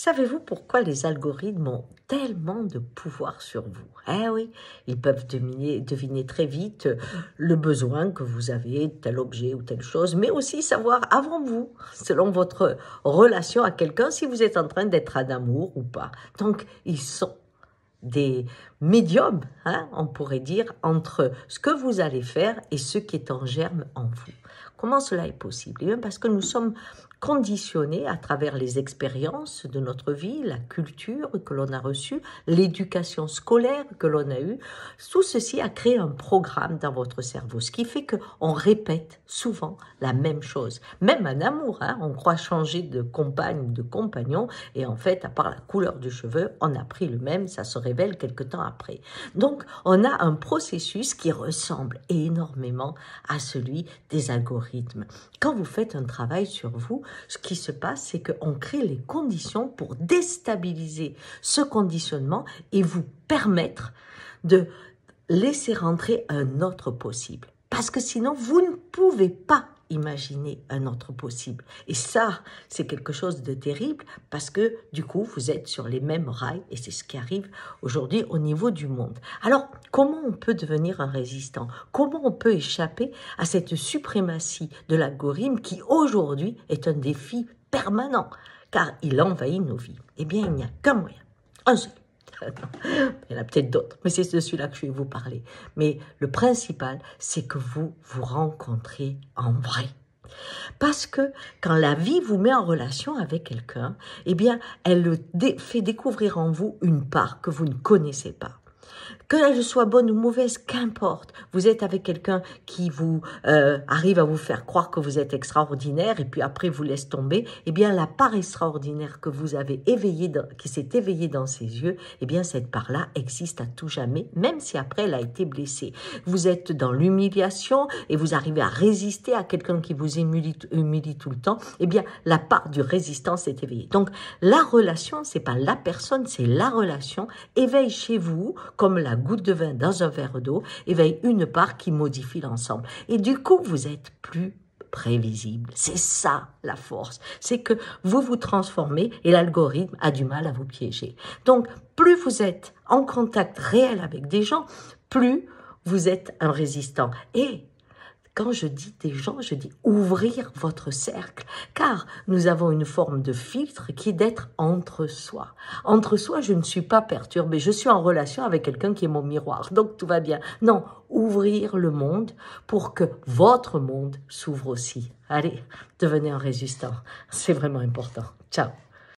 Savez-vous pourquoi les algorithmes ont tellement de pouvoir sur vous Eh oui, ils peuvent deviner, très vite le besoin que vous avez, tel objet ou telle chose, mais aussi savoir avant vous, selon votre relation à quelqu'un, si vous êtes en train d'être en amour ou pas. Donc, ils sont des médiums, hein, on pourrait dire, entre ce que vous allez faire et ce qui est en germe en vous. Comment cela est possible eh parce que nous sommes conditionnés à travers les expériences de notre vie, la culture que l'on a reçue, l'éducation scolaire que l'on a eue. Tout ceci a créé un programme dans votre cerveau, ce qui fait qu'on répète souvent la même chose. Même en amour, hein, on croit changer de compagne de compagnon et en fait, à part la couleur du cheveu, on a pris le même, ça serait révèle quelque temps après. Donc, on a un processus qui ressemble énormément à celui des algorithmes. Quand vous faites un travail sur vous, ce qui se passe, c'est qu'on crée les conditions pour déstabiliser ce conditionnement et vous permettre de laisser rentrer un autre possible. Parce que sinon, vous ne pouvez pas imaginer un autre possible. Et ça, c'est quelque chose de terrible parce que du coup, vous êtes sur les mêmes rails et c'est ce qui arrive aujourd'hui au niveau du monde. Alors, comment on peut devenir un résistant Comment on peut échapper à cette suprématie de l'algorithme qui aujourd'hui est un défi permanent car il envahit nos vies Eh bien, il n'y a qu'un moyen, un seul. Il y en a peut-être d'autres, mais c'est de celui-là que je vais vous parler. Mais le principal, c'est que vous vous rencontrez en vrai. Parce que quand la vie vous met en relation avec quelqu'un, eh bien, elle fait découvrir en vous une part que vous ne connaissez pas. Que je sois bonne ou mauvaise, qu'importe. Vous êtes avec quelqu'un qui vous euh, arrive à vous faire croire que vous êtes extraordinaire et puis après vous laisse tomber. Eh bien, la part extraordinaire que vous avez éveillée, qui s'est éveillée dans ses yeux, eh bien, cette part-là existe à tout jamais, même si après elle a été blessée. Vous êtes dans l'humiliation et vous arrivez à résister à quelqu'un qui vous humilie, tout le temps. Eh bien, la part du résistance s'est éveillée. Donc, la relation, c'est pas la personne, c'est la relation. Éveille chez vous comme la goutte de vin dans un verre d'eau, éveille une part qui modifie l'ensemble. Et du coup, vous êtes plus prévisible. C'est ça la force. C'est que vous vous transformez et l'algorithme a du mal à vous piéger. Donc, plus vous êtes en contact réel avec des gens, plus vous êtes un résistant. Et quand je dis des gens, je dis ouvrir votre cercle, car nous avons une forme de filtre qui est d'être entre soi. Entre soi, je ne suis pas perturbée, je suis en relation avec quelqu'un qui est mon miroir, donc tout va bien. Non, ouvrir le monde pour que votre monde s'ouvre aussi. Allez, devenez un résistant, c'est vraiment important. Ciao